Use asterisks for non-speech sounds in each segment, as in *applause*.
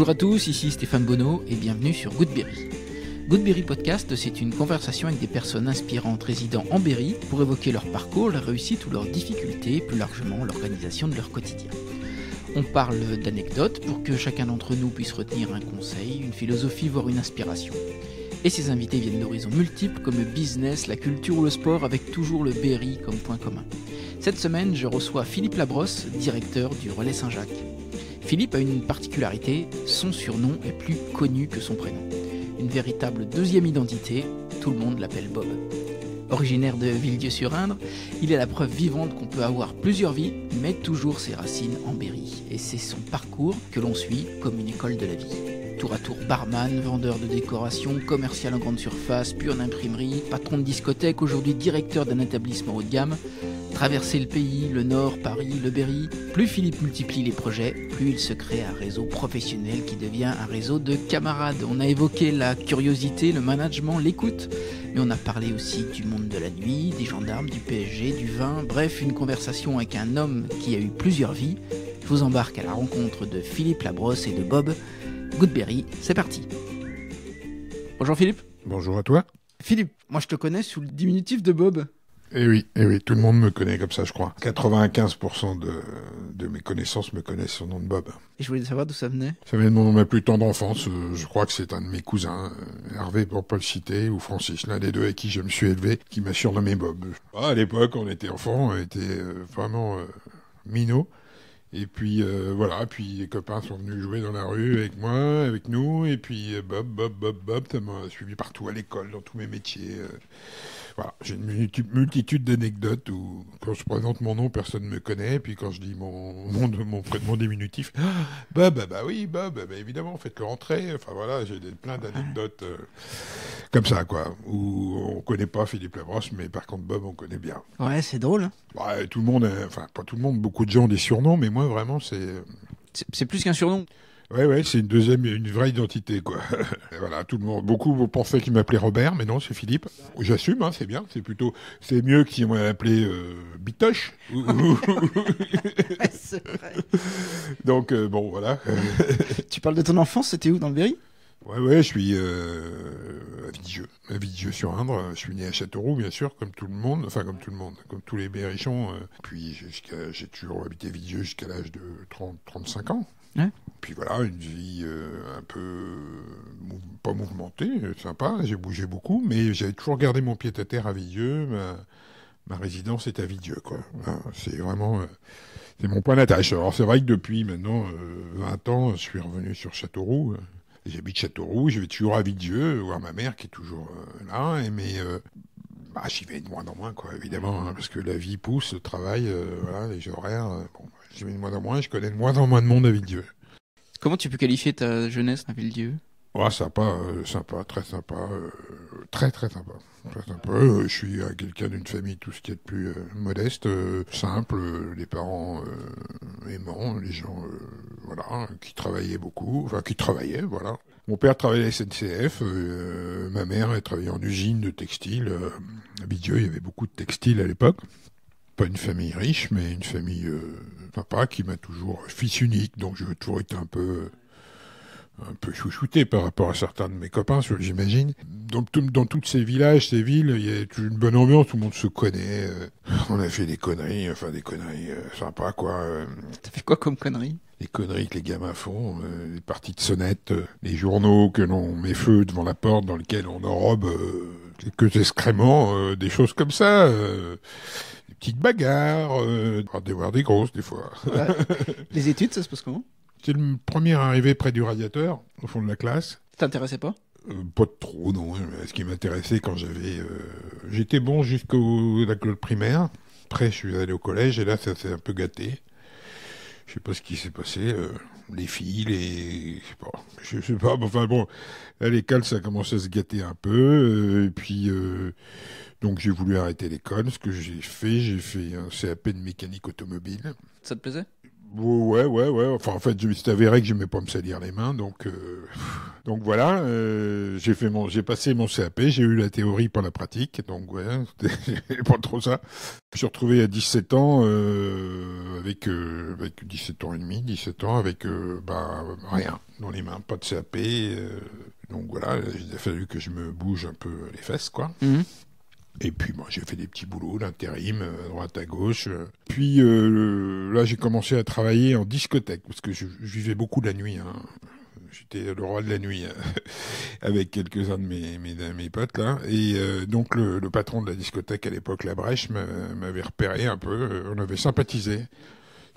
Bonjour à tous, ici Stéphane Bonneau et bienvenue sur Goodberry. Goodberry Podcast, c'est une conversation avec des personnes inspirantes résidant en Berry pour évoquer leur parcours, leur réussite ou leurs difficultés, plus largement l'organisation de leur quotidien. On parle d'anecdotes pour que chacun d'entre nous puisse retenir un conseil, une philosophie, voire une inspiration. Et ces invités viennent d'horizons multiples comme le business, la culture ou le sport, avec toujours le Berry comme point commun. Cette semaine, je reçois Philippe Labrosse, directeur du Relais Saint-Jacques. Philippe a une particularité, son surnom est plus connu que son prénom. Une véritable deuxième identité, tout le monde l'appelle Bob. Originaire de Villedieu-sur-Indre, il est la preuve vivante qu'on peut avoir plusieurs vies, mais toujours ses racines en Berry. Et c'est son parcours que l'on suit comme une école de la vie. Tour à tour barman, vendeur de décorations, commercial en grande surface, puis en imprimerie, patron de discothèque, aujourd'hui directeur d'un établissement haut de gamme, Traverser le pays, le Nord, Paris, le Berry, plus Philippe multiplie les projets, plus il se crée un réseau professionnel qui devient un réseau de camarades. On a évoqué la curiosité, le management, l'écoute, mais on a parlé aussi du monde de la nuit, des gendarmes, du PSG, du vin, bref, une conversation avec un homme qui a eu plusieurs vies. Je vous embarque à la rencontre de Philippe Labrosse et de Bob. Goodberry, c'est parti. Bonjour Philippe. Bonjour à toi. Philippe, moi je te connais sous le diminutif de Bob. Eh oui, eh oui, tout le monde me connaît comme ça, je crois. 95% de, de mes connaissances me connaissent son nom de Bob. Et je voulais savoir d'où ça venait. Ça venait de mon nom plus tendre enfance. Euh, je crois que c'est un de mes cousins, euh, Hervé pour pas le citer, ou Francis, l'un des deux avec qui je me suis élevé, qui m'a surnommé Bob. Ah, à l'époque, on était enfants, on était euh, vraiment minots, Et puis voilà, puis les copains sont venus jouer dans la rue avec moi, avec nous, et puis Bob, Bob, Bob, Bob, ça m'a suivi partout à l'école, dans tous mes métiers j'ai une multitude d'anecdotes où, quand je présente mon nom, personne ne me connaît. Puis quand je dis mon, *laughs* mon, mon, diminutif, *gasps* bob bah, bah, bah, oui, Bob, bah, évidemment, faites-le rentrer. Enfin voilà, j'ai plein d'anecdotes euh, comme ça, quoi. Où on connaît pas Philippe Lavrosse, mais par contre, Bob, on connaît bien. Ouais, c'est drôle. Hein. tout le monde, euh, enfin, pas tout le monde, beaucoup de gens ont des surnoms, mais moi, vraiment, c'est. Euh, c'est plus qu'un surnom. Oui, c'est une deuxième, une vraie identité, quoi. *laughs* voilà, tout le monde, beaucoup pensaient qu'il m'appelait Robert, mais non, c'est Philippe. J'assume, hein, c'est bien, c'est plutôt, c'est mieux qu'ils m'ont appelé euh, Bitoche. vrai. *laughs* Donc, euh, bon, voilà. tu parles de ton enfance, c'était où, dans le Berry Ouais, ouais, je suis euh, à Vidieu, à sur Indre. Je suis né à Châteauroux, bien sûr, comme tout le monde, enfin comme tout le monde, comme tous les Berrichons. Puis j'ai toujours habité Vidieu jusqu'à l'âge de 30, 35 ans. Puis voilà, une vie euh, un peu euh, pas mouvementée, euh, sympa. J'ai bougé beaucoup, mais j'avais toujours gardé mon pied à terre à Vidieu, Ma, ma résidence est à Vidieu. quoi. C'est vraiment c'est mon point d'attache. Alors c'est vrai que depuis maintenant 20 ans, je suis revenu sur Châteauroux. J'habite Châteauroux, je vais toujours à Vidieu, voir ma mère qui est toujours là. mais bah, j'y vais de moins en moins, quoi, évidemment, hein, parce que la vie pousse, le travail, voilà, les horaires. Bon, j'ai vais de moins en moins, je connais de moins en moins de monde à Ville-Dieu. Comment tu peux qualifier ta jeunesse à ville Ouais, sympa, euh, sympa, très sympa, euh, très très sympa. Euh, je suis quelqu'un d'une famille tout ce qui est de plus modeste, simple, les parents aimants, les gens voilà, qui travaillaient beaucoup, enfin qui travaillaient, voilà. Mon père travaillait à la SNCF, ma mère elle travaillait en usine de textile. à Ville-Dieu, il y avait beaucoup de textiles à l'époque. Pas une famille riche, mais une famille papa qui m'a toujours fils unique, donc j'ai toujours été un peu un peu chouchouté par rapport à certains de mes copains, j'imagine. Dans, dans toutes ces villages, ces villes, il y a une bonne ambiance, tout le monde se connaît. Euh, on a fait des conneries, enfin des conneries euh, sympas, quoi. Euh. T'as fait quoi comme conneries Les conneries que les gamins font, les parties de sonnettes, les journaux que l'on met feu devant la porte, dans lesquels on enrobe quelques excréments, des choses comme ça petites bagarres, euh, des, des grosses des fois. *laughs* Les études, ça se passe comment C'est le premier arrivé près du radiateur, au fond de la classe. T'intéressais pas euh, Pas trop, non. Ce qui m'intéressait quand j'avais... Euh, j'étais bon jusqu'au la primaire. Après, je suis allé au collège et là, ça s'est un peu gâté je sais pas ce qui s'est passé, euh, les filles, et je sais pas, je sais pas, enfin bon, à les ça ça commencé à se gâter un peu, euh, et puis, euh, donc j'ai voulu arrêter l'école, ce que j'ai fait, j'ai fait un CAP de mécanique automobile. Ça te plaisait Ouais, ouais, ouais. Enfin, en fait, c'est avéré que je n'aimais pas me salir les mains, donc euh, donc voilà. Euh, j'ai fait mon, j'ai passé mon CAP, j'ai eu la théorie par la pratique, donc ouais, *laughs* pas trop ça. Je suis retrouvé à 17 ans euh, avec avec 17 ans et demi, 17 ans avec bah rien dans les mains, pas de CAP. donc voilà, il a fallu que je me bouge un peu les fesses, quoi. Mhm. Et puis moi, j'ai fait des petits boulots d'intérim, euh, droite à gauche. Puis euh, là, j'ai commencé à travailler en discothèque, parce que je, vivais beaucoup la nuit. Hein. J'étais le roi de la nuit hein, *laughs* avec quelques-uns de mes, mes, potes Et euh, donc le, le, patron de la discothèque à l'époque, La Brèche, m'avait repéré un peu. On avait sympathisé.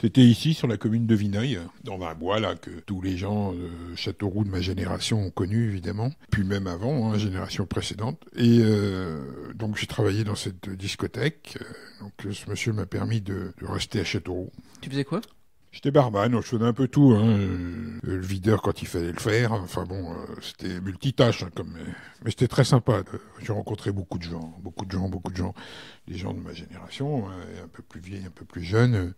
C'était ici, sur la commune de Vineuil, dans un bois là que tous les gens de euh, Châteauroux de ma génération ont connu évidemment, puis même avant, hein, génération précédente. Et euh, donc j'ai travaillé dans cette discothèque. Euh, donc ce monsieur m'a permis de, rester à Châteauroux. Tu faisais quoi J'étais barman, je faisais un peu tout, hein. le videur quand il fallait le faire. Enfin bon, c'était multitâche, hein, comme mais c'était très sympa. J'ai rencontré beaucoup de gens, beaucoup de gens, beaucoup de gens, des gens de ma génération, un peu plus vieilles, un peu plus jeunes.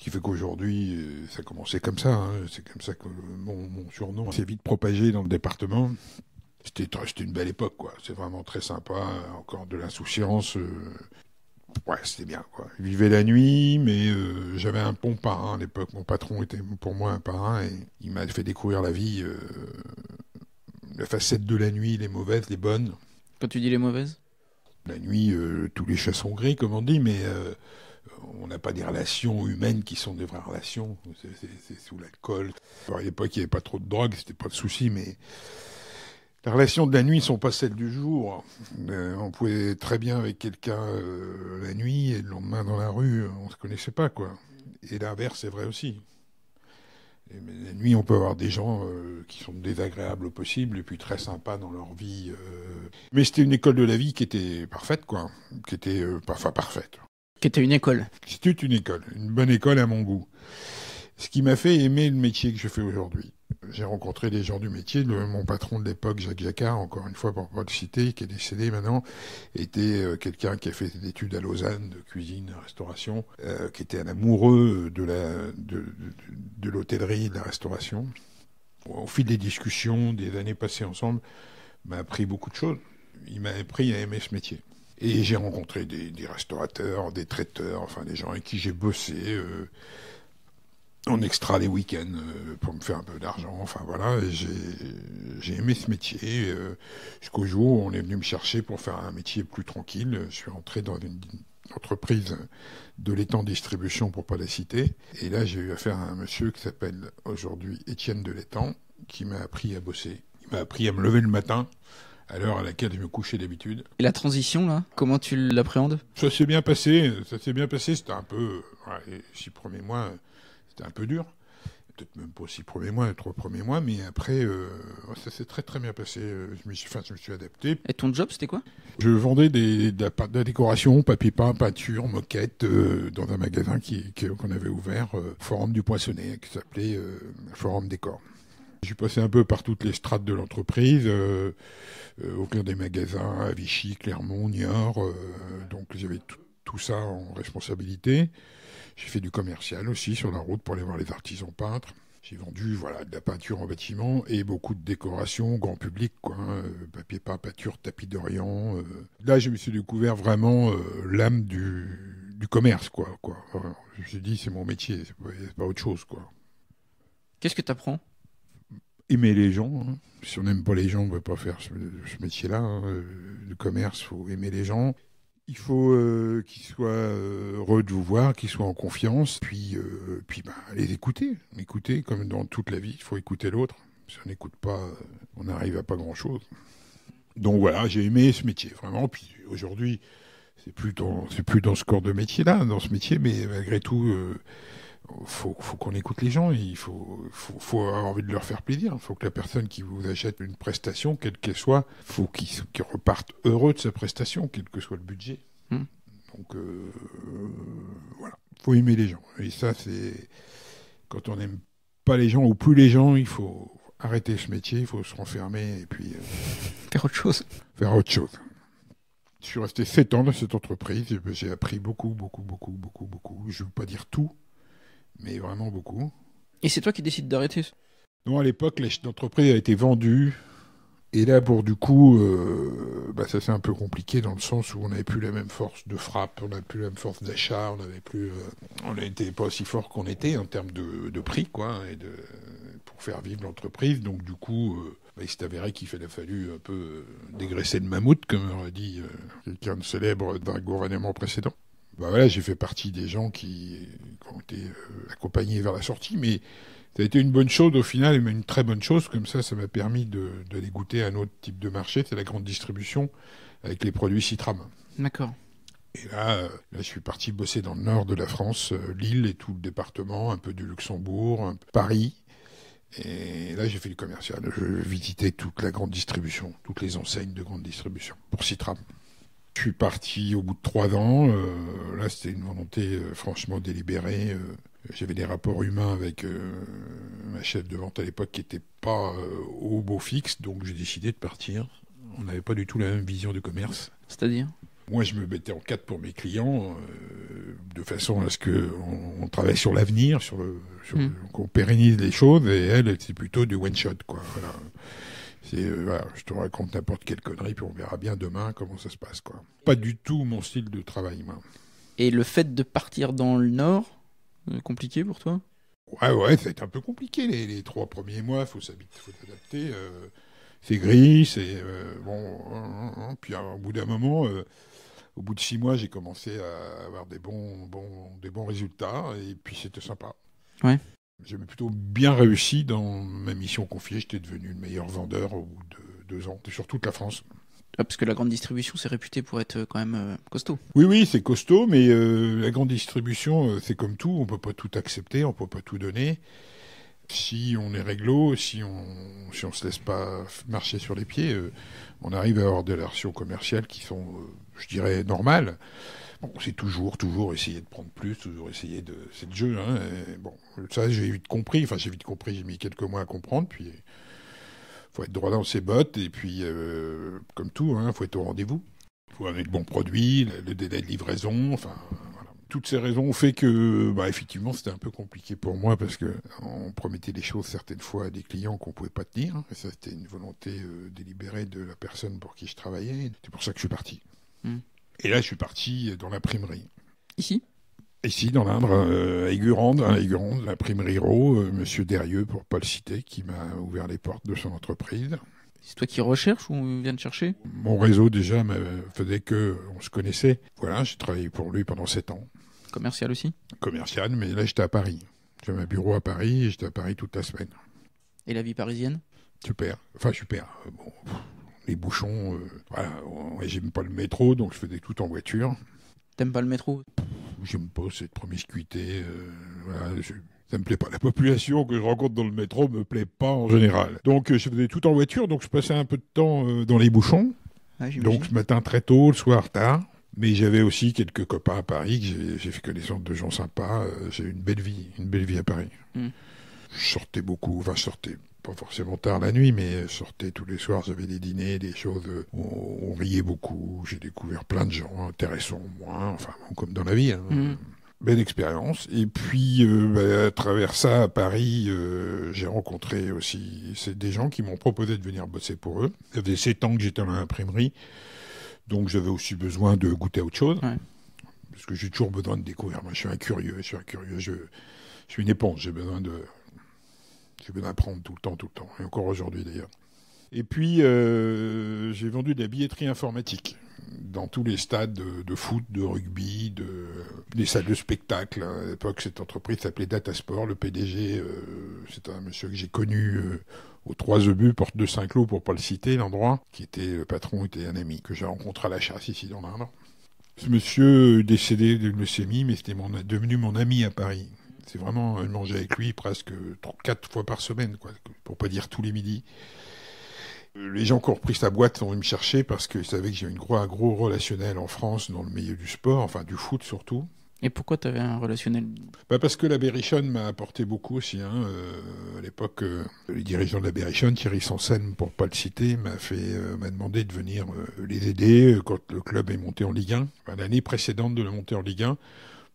Ce qui fait qu'aujourd'hui, euh, ça commençait comme ça. Hein. C'est comme ça que mon, surnom s'est vite propagé dans le département. C'était une belle époque, quoi. C'est vraiment très sympa. Euh, encore de l'insouciance. Euh. Ouais, c'était bien, quoi. Je vivais la nuit, mais j'avais un bon parrain à l'époque. Mon patron était pour moi un parrain et il m'a fait découvrir la vie, la facette de la nuit, les mauvaises, les bonnes. Quand tu dis les mauvaises La nuit, tous les chats sont gris, comme on dit, mais on n'a pas des relations humaines qui sont des vraies relations. C'est sous l'alcool. À l'époque, il n'y avait pas trop de drogue, c'était pas de souci, mais les relations de la nuit ne sont pas celles du jour. Euh, on pouvait très bien avec quelqu'un euh, la nuit et le lendemain dans la rue, on ne se connaissait pas, quoi. Et l'inverse est vrai aussi. la nuit, on peut avoir des gens euh, qui sont désagréables au possible et puis très sympas dans leur vie. Mais c'était une école de la vie qui était parfaite, quoi. Qui était, parfois parfaite. C'était une école. C'était une école, une bonne école à mon goût. Ce qui m'a fait aimer le métier que je fais aujourd'hui. J'ai rencontré des gens du métier. mon patron de l'époque, Jacques Jacquard, encore une fois pour pas le citer, qui est décédé maintenant, était euh, quelqu'un qui a fait des études à Lausanne de cuisine, de restauration, euh, qui était un amoureux de la de, de l'hôtellerie, de la restauration. Au fil des discussions, des années passées ensemble, m'a appris beaucoup de choses. Il m'a appris à aimer ce métier. Et j'ai rencontré des, restaurateurs, des traiteurs, enfin des gens avec qui j'ai bossé euh, en extra les week-ends euh, pour me faire un peu d'argent. Enfin voilà, j'ai aimé ce métier euh, jusqu'au jour où on est venu me chercher pour faire un métier plus tranquille. Je suis entré dans une, entreprise de l'étang distribution pour pas la citer. Et là, j'ai eu affaire à un monsieur qui s'appelle aujourd'hui Étienne de l'étang qui m'a appris à bosser. Il m'a appris à me lever le matin à l'heure à laquelle je me couchais d'habitude. Et la transition, là, comment tu l'appréhendes Ça s'est bien passé, ça s'est bien passé, c'était un peu, ouais, six premiers mois, c'était un peu dur. Peut-être même pas six premiers mois, trois premiers mois, mais après, euh, ça s'est très très bien passé. Euh, je me suis, enfin, je me suis adapté. Et ton job, c'était quoi Je vendais des, de, la, décoration, papier peint, peinture, moquette, euh, dans un magasin qu'on qui, avait ouvert, Forum du Poissonnet, qui s'appelait Forum Décor. J'ai passé un peu par toutes les strates de l'entreprise, euh, euh, au cœur des magasins, à Vichy, Clermont, Niort. Euh, donc j'avais tout ça en responsabilité. J'ai fait du commercial aussi sur la route pour aller voir les artisans peintres. J'ai vendu voilà, de la peinture en bâtiment et beaucoup de décorations, grand public, quoi, hein, papier peint, peinture, tapis d'Orient. Là, je me suis découvert vraiment l'âme du, commerce. Quoi, quoi. je me suis dit, c'est mon métier, c'est pas, pas autre chose. quoi. Qu'est-ce que tu apprends aimer les gens. Hein. Si on n'aime pas les gens, on ne peut pas faire ce, métier-là. Hein. Euh, le commerce, il faut aimer les gens. Il faut euh, qu'ils soient euh, heureux de vous voir, qu'ils soient en confiance, puis, puis bah, les écouter. Écouter, comme dans toute la vie, il faut écouter l'autre. Si on n'écoute pas, on n'arrive à pas grand-chose. Donc voilà, j'ai aimé ce métier, vraiment. Puis aujourd'hui, c'est plus plus dans ce corps de métier-là, dans ce métier, mais malgré tout, faut, faut qu'on écoute les gens, il faut, faut, avoir envie de leur faire plaisir. Il faut que la personne qui vous achète une prestation, quelle qu'elle soit, faut qu'ils qu repartent heureux de sa prestation, quel que soit le budget. Hmm. Donc euh, voilà, faut aimer les gens. Et ça, c'est quand on n'aime pas les gens ou plus les gens, il faut arrêter ce métier, il faut se renfermer et puis euh, faire autre chose. Faire autre chose. Je suis resté 7 ans dans cette entreprise, j'ai appris beaucoup, beaucoup, beaucoup, beaucoup, beaucoup. Je ne veux pas dire tout, mais vraiment beaucoup. Et c'est toi qui décides d'arrêter Non, à l'époque, l'entreprise a été vendue. Et là, pour du coup, euh, bah, ça c'est un peu compliqué dans le sens où on n'avait plus la même force de frappe, on n'avait plus la même force d'achat, on n'avait plus, euh, on n'était pas aussi fort qu'on était en termes de, prix, quoi, hein, et de, pour faire vivre l'entreprise. Donc du coup, euh, bah, il s'est avéré qu'il fallait fallu un peu dégraisser le mammouth, comme aurait dit quelqu'un de célèbre d'un gouvernement précédent. Bah j'ai fait partie des gens qui, ont été euh, accompagnés vers la sortie, mais ça a été une bonne chose au final, mais une très bonne chose. Comme ça, ça m'a permis d'aller goûter un autre type de marché, c'est la grande distribution avec les produits Citram. D'accord. Et là, euh, je suis parti bosser dans le nord de la France, euh, Lille et tout le département, un peu du Luxembourg, un peu Paris. Et là, j'ai fait du commercial. Je visitais toute la grande distribution, toutes les enseignes de grande distribution pour Citram je suis parti au bout de trois ans. Euh, là, c'était une volonté euh, franchement délibérée. Euh, j'avais des rapports humains avec ma chef de vente à l'époque qui n'était pas au beau fixe, donc j'ai décidé de partir. On n'avait pas du tout la même vision de commerce. C'est-à-dire moi, je me mettais en quatre pour mes clients, de façon à ce qu'on on, travaille sur l'avenir, sur hmm. qu'on pérennise les choses. Et elle, était plutôt du one shot, quoi. Voilà. C'est euh, voilà, je te raconte n'importe quelle connerie, puis on verra bien demain comment ça se passe. Quoi. Pas du tout mon style de travail. Moi. Et le fait de partir dans le Nord, euh, compliqué pour toi Ouais, ouais, été un peu compliqué les, trois premiers mois, il faut s'adapter. Euh, c'est gris, c'est. bon. Hein, hein, puis au bout d'un moment au bout de six mois, j'ai commencé à avoir des bons, bons, des bons résultats et puis c'était sympa. Ouais j'avais plutôt bien réussi dans ma mission confiée. J'étais devenu le meilleur vendeur au de deux ans, sur toute la France. Ah, parce que la grande distribution, c'est réputé pour être euh, quand même euh, costaud. Oui, oui, c'est costaud, mais euh, la grande distribution, c'est comme tout, on peut pas tout accepter, on peut pas tout donner si on est réglo, si on ne se laisse pas marcher sur les pieds, euh, on arrive à avoir des relations commerciales qui sont, euh, je dirais, normales. Bon, c'est toujours, toujours essayer de prendre plus, toujours essayer de. C'est le jeu, hein, bon, ça, j'ai vite compris. Enfin, j'ai vite compris, j'ai mis quelques mois à comprendre. Puis, faut être droit dans ses bottes. Et puis, euh, comme tout, hein, faut être au rendez-vous. Il faut avoir le bon produit, le délai de livraison. Enfin, toutes ces raisons ont fait que, bah, effectivement, c'était un peu compliqué pour moi parce que on promettait des choses certaines fois à des clients qu'on pouvait pas tenir. Et ça, c'était une volonté euh, délibérée de la personne pour qui je travaillais. C'est pour ça que je suis parti. Hmm. Et là, je suis parti dans l'imprimerie. Ici Ici, dans l'Indre, euh, à Aigurande, à hein, la euh, Monsieur Derieux, pour pas le citer, qui m'a ouvert les portes de son entreprise. C'est toi qui recherches ou on vient de chercher Mon réseau déjà me faisait que on se connaissait. Voilà, j'ai travaillé pour lui pendant 7 ans. Commercial aussi Commercial, mais là j'étais à Paris. J'avais un bureau à Paris et j'étais à Paris toute la semaine. Et la vie parisienne Super. Enfin, super. Euh, les bouchons, euh, voilà. J'aime pas le métro, donc je faisais tout en voiture. T'aimes pas le métro J'aime pas cette promiscuité. Euh, ça me plaît pas. La population que je rencontre dans le métro me plaît pas en général. Donc euh, je faisais tout en voiture, donc je passais un peu de temps euh, dans les bouchons. donc ce matin très tôt, le soir tard. Mais j'avais aussi quelques copains à Paris, que j'ai fait connaissance de gens sympas. Euh, j'ai eu une belle vie, une belle vie à Paris. Hmm. Je sortais beaucoup, enfin je sortais pas forcément tard la nuit, mais je sortais tous les soirs, j'avais des dîners, des choses on, riait beaucoup. J'ai découvert plein de gens intéressants, moins, enfin comme dans la vie. Hein. Hmm belle expérience. Et puis, euh, bah, à travers ça, à Paris, euh, j'ai rencontré aussi c'est des gens qui m'ont proposé de venir bosser pour eux. Ça faisait sept ans que j'étais dans l'imprimerie, donc j'avais aussi besoin de goûter à autre chose. Parce que j'ai toujours besoin de découvrir. Moi, je suis un curieux, je suis un curieux, je, suis une éponge, j'ai besoin de. J'ai besoin d'apprendre tout le temps, tout le temps, et encore aujourd'hui d'ailleurs. Et puis, euh, j'ai vendu de la billetterie informatique dans tous les stades de, foot, de rugby, de, des salles de spectacle. Hein. À l'époque, cette entreprise s'appelait Datasport. Le PDG, euh, c'est un monsieur que j'ai connu au euh, aux Trois Obus, porte de Saint-Cloud, pour pas le citer, l'endroit, qui était euh, patron, était un ami que j'ai rencontré à la chasse ici dans l'Inde. Ce monsieur décédé de leucémie, mais c'était devenu mon ami à Paris. C'est vraiment manger avec lui presque 4 fois par semaine, quoi, pour pas dire tous les midis. Les gens qui ont repris sa boîte ont venus me chercher parce qu'ils savaient que j'ai un gros relationnel en France dans le milieu du sport, enfin du foot surtout. Et pourquoi tu avais un relationnel bah Parce que la m'a apporté beaucoup aussi. Hein. Euh, à l'époque, euh, les dirigeants de la Thierry Sansen, pour pas le citer, m'a fait euh, demandé de venir les aider quand le club est monté en Ligue 1, l'année précédente de la montée en Ligue 1,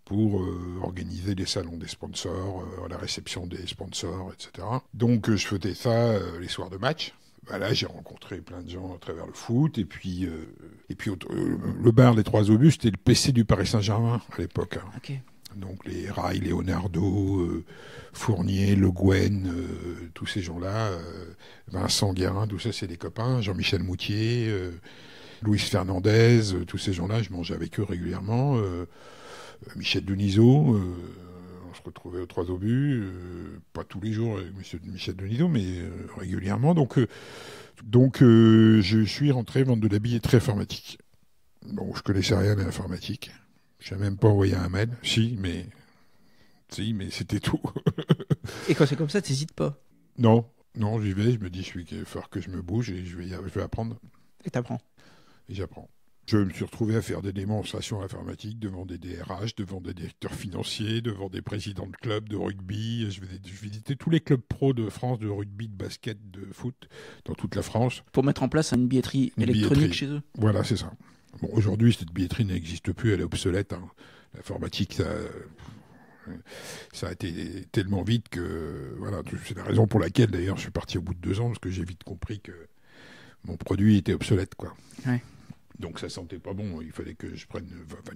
pour organiser des salons des sponsors, la réception des sponsors, etc. Donc je faisais ça les soirs de match. Bah j'ai rencontré plein de gens à travers le foot. Et puis, euh, et puis euh, le bar des Trois Obus, c'était le PC du Paris Saint-Germain à l'époque. Hein. Donc les Rail, Leonardo, euh, Fournier, Le Guen, tous ces gens-là, Vincent Guérin, tout ça c'est des copains, Jean-Michel Moutier, Louis Fernandez, tous ces gens-là, je mangeais avec eux régulièrement, Michel Euh, retrouvais aux trois obus, euh, pas tous les jours avec euh, Monsieur Michel Denisot, mais euh, régulièrement. Donc, donc je suis rentré vendre de la très informatique. Bon, je connaissais rien à l'informatique. Je n'ai même pas envoyé un mail. Si, mais si, mais c'était tout. *laughs* et quand c'est comme ça, t'hésites pas Non, non, j'y vais. Je me dis, je va faire que je me bouge et je vais, je vais apprendre. Et t'apprends. Et j'apprends. Je me suis retrouvé à faire des démonstrations informatiques devant des DRH, devant des directeurs financiers, devant des présidents de clubs de rugby. Je, visitais tous les clubs pro de France, de rugby, de basket, de foot, dans toute la France. Pour mettre en place une billetterie électronique chez eux Voilà, c'est ça. Bon, aujourd'hui, cette billetterie n'existe plus, elle est obsolète. Hein. L'informatique, ça, euh, ça a été tellement vite que voilà, c'est la raison pour laquelle d'ailleurs je suis parti au bout de deux ans parce que j'ai vite compris que mon produit était obsolète quoi. Donc ça sentait pas bon. Il fallait que je prenne,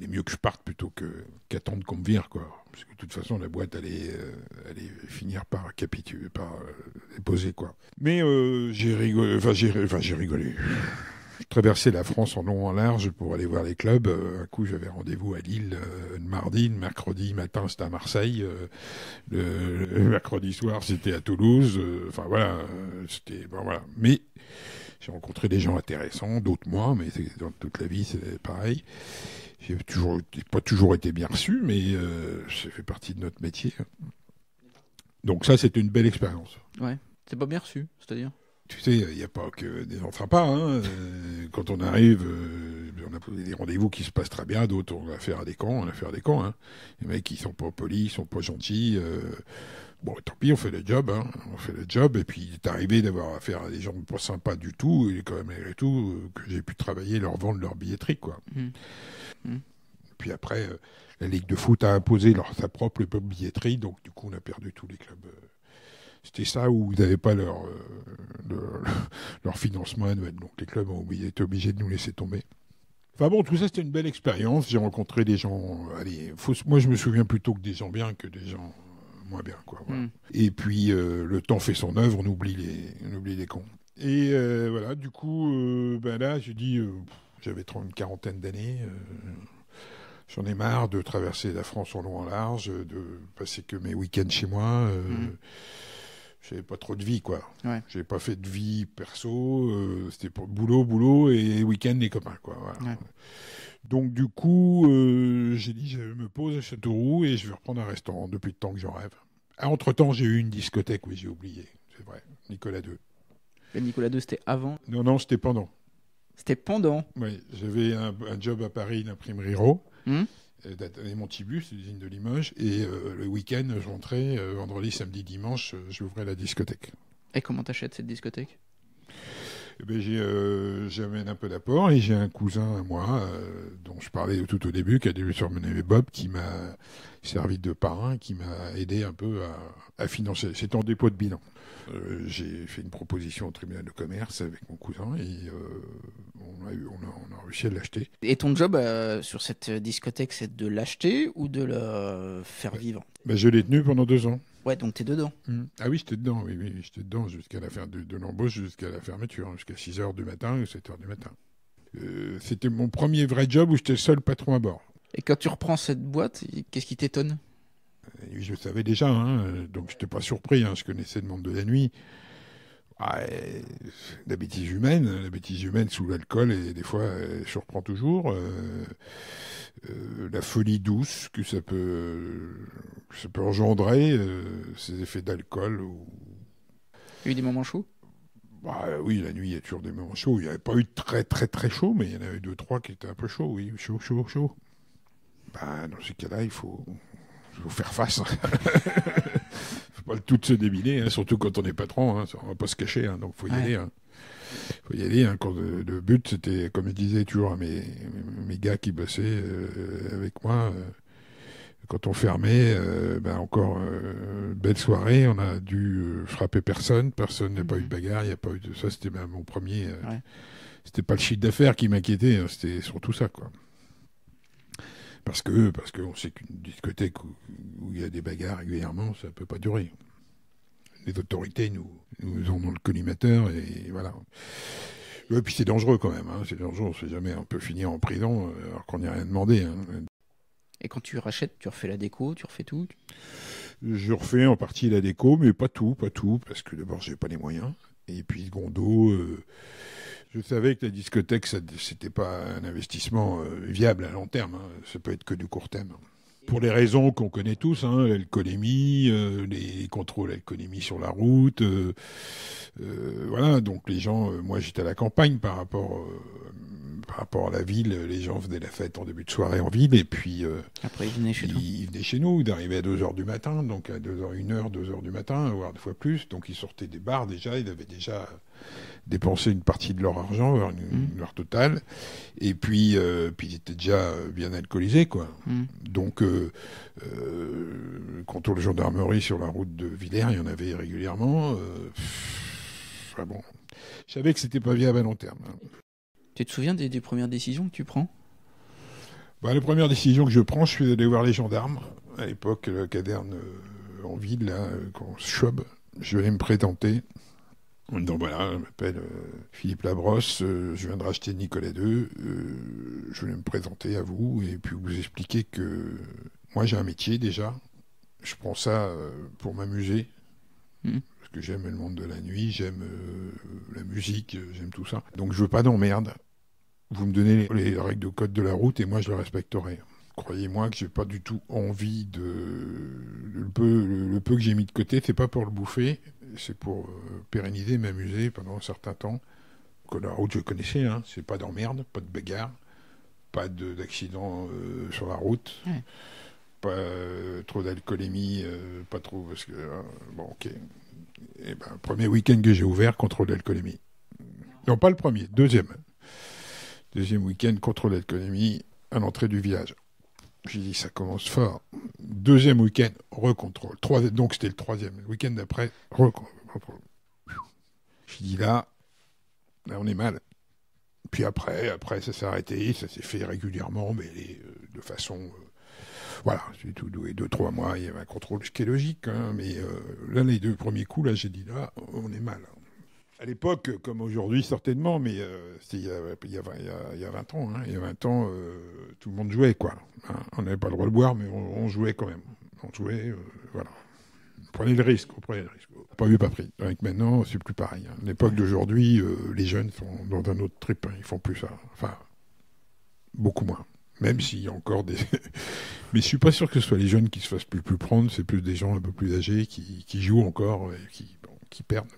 mieux que je parte plutôt que qu'attendre qu'on me vire, quoi. Parce que de toute façon, la boîte allait, euh, finir par capituler, par déposer, euh, quoi. Mais euh, j'ai rigolé, enfin j'ai, rigolé. Je traversais la France en long en large pour aller voir les clubs. Un coup, j'avais rendez-vous à Lille le mardi, le mercredi matin, c'était à Marseille, le, le mercredi soir, c'était à Toulouse. Enfin voilà, c'était bon, voilà. Mais j'ai rencontré des gens intéressants, d'autres moins, mais dans toute la vie, c'est pareil. J'ai toujours, pas toujours été bien reçu, mais euh, ça fait partie de notre métier. Donc ça, c'est une belle expérience. Ouais. C'est pas bien reçu, c'est-à-dire tu sais, il n'y a pas que des enfants pas. Hein. Euh, quand on arrive, euh, on a des rendez-vous qui se passent très bien, d'autres on a affaire à des camps, on a affaire à des camps. Hein. Les mecs, ils sont pas polis, ils sont pas gentils. Bon, tant pis, on fait le job, hein. on fait le job, et puis il est arrivé d'avoir affaire à des gens pas sympas du tout, et quand même malgré tout, euh, que j'ai pu travailler, leur vendre leur billetterie, quoi. Mmh. Mmh. Puis après, euh, la Ligue de foot a imposé leur, sa propre billetterie, donc du coup, on a perdu tous les clubs. Euh. C'était ça où ils n'avaient pas leur, leur, financement donc les clubs ont été obligés de nous laisser tomber. Enfin bon, tout ça, c'était une belle expérience. J'ai rencontré des gens. Allez, moi, je me souviens plutôt que des gens bien que des gens moins bien. Quoi, mm. Et puis, euh, le temps fait son œuvre, on oublie les, on les cons. Et euh, voilà, du coup, euh, ben là, j'ai dit, j'avais une quarantaine d'années, j'en ai marre de traverser la France en long en large, de passer que mes week-ends chez moi. Mm. J'avais pas trop de vie, quoi. j'ai J'avais pas fait de vie perso, c'était pour boulot, boulot et week-end les copains, quoi. Voilà. Donc du coup, euh, j'ai dit, je me pose à Châteauroux et je vais reprendre un restaurant depuis le temps que j'en rêve. Ah, entre-temps, j'ai eu une discothèque, oui, j'ai oublié, c'est vrai, Nicolas II. Mais Nicolas II, c'était avant Non, non, c'était pendant. C'était pendant Oui, j'avais un, job à Paris, une imprimerie Raw, mmh. et Montibus, l'usine de Limoges, et euh, le week-end, je rentrais, vendredi, samedi, dimanche, j'ouvrais la discothèque. Et comment t'achètes cette discothèque eh ben, euh, j'amène un peu d'apport et j'ai un cousin à moi, euh, dont je parlais tout au début, qui a débuté sur Bob, qui m'a servi de parrain, qui m'a aidé un peu à, financer. C'est en dépôt de bilan. Euh, j'ai fait une proposition au tribunal de commerce avec mon cousin et on, a on, a, réussi à l'acheter. Et ton job sur cette discothèque, c'est de l'acheter ou de le faire vivre ben, Je l'ai tenu pendant deux ans. Ouais, donc tu es dedans. Mmh. Ah oui, j'étais dedans, oui, oui, j'étais dedans jusqu'à la fin de, de l'embauche, jusqu'à la fermeture, hein, jusqu'à 6 h du matin ou 7 h du matin. Euh, c'était mon premier vrai job où j'étais le seul patron à bord. Et quand tu reprends cette boîte, qu'est-ce qui t'étonne euh, Je savais déjà, hein, donc je n'étais pas surpris, hein, je connaissais le monde de la nuit. Ah, la bêtise humaine, hein, la bêtise humaine sous l'alcool, et des fois, elle surprend toujours. Euh, euh, la folie douce que ça peut, ça peut engendrer, euh, ces effets d'alcool. Ou... Il y a eu des moments chauds bah, Oui, la nuit, il y a toujours des moments chauds. Il n'y avait pas eu très, très, très chaud, mais il y en a eu deux, trois qui étaient un peu chauds, oui. Chaud, chaud, chaud. Bah, dans ces cas-là, il faut, il faut faire face. Hein. *laughs* tout se débiner, hein, surtout quand on est patron, hein, on va pas se cacher, hein, donc faut y aller. Hein. Faut y aller. Euh, le but, c'était, comme je disais toujours à mes, gars qui bossaient euh, avec moi, euh, quand on fermait, ben, encore belle soirée, on a dû frapper personne, personne n'a pas eu de mhm. bagarre, il a pas eu de ça. C'était même mon premier. C'était pas le chiffre d'affaires qui m'inquiétait, c'était surtout ça, quoi parce que parce qu'on sait qu'une discothèque où, il y a des bagarres régulièrement, ça ne peut pas durer. Les autorités nous, nous en le collimateur et voilà. Et puis c'est dangereux quand même, hein. c'est dangereux, on sait jamais, on peut finir en prison euh, alors qu'on n'y a rien demandé. Hein. Et quand tu rachètes, tu refais la déco, tu refais tout Je refais en partie la déco, mais pas tout, pas tout, parce que d'abord j'ai pas les moyens. Et puis secondo, je savais que la discothèque, ce n'était pas un investissement euh, viable à long terme. Hein. Ça peut être que du court terme pour les raisons qu'on connaît tous, hein, l'alcoolémie, euh, les contrôles alcoolémie sur la route, euh, voilà. Donc les gens, moi j'étais à la campagne par rapport par rapport à la ville, les gens venaient la fête en début de soirée en ville, et puis. Euh, Après, ils venaient chez nous. Ils chez nous, ils arrivaient à 2h du matin, donc à 2h, 1h, 2h du matin, voire deux fois plus. Donc ils sortaient des bars déjà, ils avaient déjà dépensé une partie de leur argent, leur, hmm. heure leur total. Et euh, puis, ils étaient déjà bien alcoolisés, quoi. Hmm. Donc, euh, euh, quand on le gendarmerie sur la route de Villers, il y en avait régulièrement. Ah bon, je savais que c'était pas viable à long terme. Hein. Tu te souviens des, premières décisions que tu prends Les bah, les premières décisions que je prends, je suis allé voir les gendarmes. À l'époque, le caderne euh, en ville, là, euh, quand chope, je vais me présenter. Donc voilà, je m'appelle euh, Philippe Labrosse, je viens de racheter Nicolas II, je vais me présenter à vous et puis vous expliquer que moi j'ai un métier déjà, je prends ça pour m'amuser, hmm. parce que j'aime le monde de la nuit, j'aime la musique, j'aime tout ça. Donc je veux pas d'emmerde vous me donnez les règles de code de la route et moi je les respecterai. Croyez-moi que j'ai pas du tout envie de le peu, que j'ai mis de côté, c'est pas pour le bouffer, c'est pour euh, pérenniser, m'amuser pendant un certain temps. Que la route je connaissais, hein, c'est pas d'emmerde, pas de bagarre, pas d'accident euh, sur la route. pas euh, trop d'alcoolémie, pas trop parce que hein, bon ok. Eh ben premier week-end que j'ai ouvert, contrôle d'alcoolémie. Non pas le premier, deuxième. Deuxième week-end, contrôle l'économie à l'entrée du village. J'ai dit, ça commence fort. Deuxième week-end, recontrôle. donc c'était le troisième. week-end d'après, recontrôle. J'ai dit, là, on est mal. Puis après, après, ça s'est arrêté. Ça s'est fait régulièrement, mais euh, de façon euh, voilà, c'est tout doué deux, trois mois, il y avait un contrôle, ce qui est logique, hein, mais euh, là, les deux premiers coups, là, j'ai dit, là, on est mal, à l'époque, comme aujourd'hui certainement, mais euh, il, y a, il, 20 ans, il y a 20 ans, hein, euh, tout le monde jouait, quoi. Hein, on n'avait pas le droit de boire, mais on, jouait quand même. On jouait, euh, voilà. On prenait le risque, on prenait le risque. Pas vu, pas pris. Avec maintenant, c'est plus pareil. Hein. À L'époque d'aujourd'hui, les jeunes sont dans un autre trip, ils font plus ça. Enfin, beaucoup moins. Même s'il y a encore des. *laughs* mais je suis pas sûr que ce soit les jeunes qui se fassent plus, plus prendre, c'est plus des gens un peu plus âgés qui, jouent encore et qui, perdent.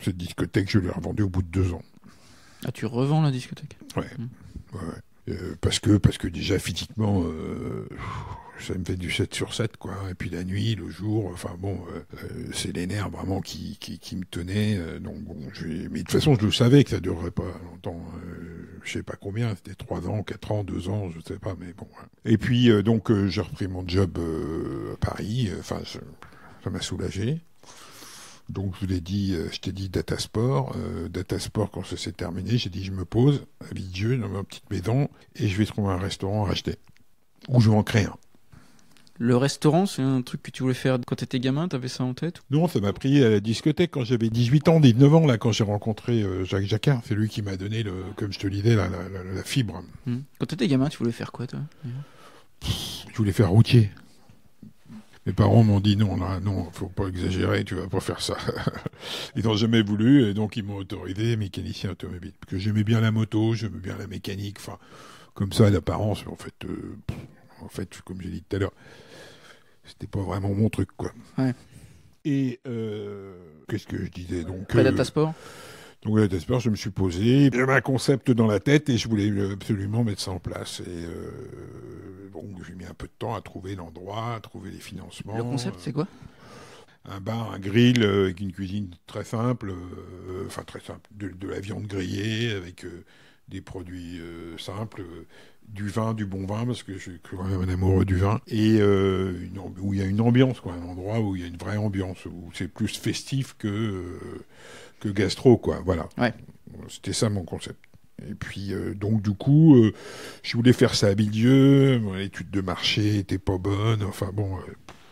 Cette discothèque, je l'ai revendue au bout de deux ans. Ah, tu revends la discothèque Ouais. Hmm. Euh, parce, que, parce que déjà, physiquement, euh, ça me fait du 7 sur 7, quoi. Et puis la nuit, le jour, enfin bon, euh, c'est les nerfs vraiment qui, qui, me tenaient. donc bon, mais de toute façon, je le savais que ça durerait pas longtemps. je sais pas combien, c'était 3 ans, 4 ans, 2 ans, je sais pas, mais bon. Hein. Et puis, donc, j'ai repris mon job à Paris. Enfin, ça m'a soulagé. Donc je l'ai dit, euh, je t'ai dit Datasport, euh, Sport, quand ça s'est terminé, j'ai dit je me pose habite Dieu dans ma petite maison et je vais trouver un restaurant à racheter. Ou je vais en créer un. Le restaurant, c'est un truc que tu voulais faire quand t'étais gamin, t'avais ça en tête Non, ça m'a pris à la discothèque quand j'avais 18 ans, 19 ans, là, quand j'ai rencontré euh, Jacques Jacquard. C'est lui qui m'a donné, comme je te lisais la, la, fibre. Hmm. Quand t'étais gamin, tu voulais faire quoi, toi Je voulais faire routier. Mes parents m'ont dit non, là, non, faut pas exagérer, tu vas pas faire ça. *laughs* ils n'ont jamais voulu, et donc ils m'ont autorisé mécanicien automobile. Parce que j'aimais bien la moto, j'aimais bien la mécanique, enfin, comme ça, l'apparence, en fait, euh, en fait, comme j'ai dit tout à l'heure, c'était pas vraiment mon truc, quoi. Et euh, qu'est-ce que je disais donc Prédata euh, Sport donc, j'espère. je me suis posé, j'avais un concept dans la tête et je voulais euh, absolument mettre ça en place. Et euh, j'ai mis un peu de temps à trouver l'endroit, à trouver les financements. Le concept, c'est euh, quoi un bar, un grill avec une cuisine très simple, enfin très simple, de, la viande grillée avec des produits simples, du vin, du bon vin, parce que je suis quand même un amoureux du vin, et où il y a une ambiance, quoi, un endroit où il y a une vraie ambiance, où c'est plus festif que que gastro, quoi. Voilà. C'était ça mon concept. Et puis, euh, donc, du coup, euh, je voulais faire ça à Milieu. Mon étude de marché était pas bonne. Enfin, bon, euh,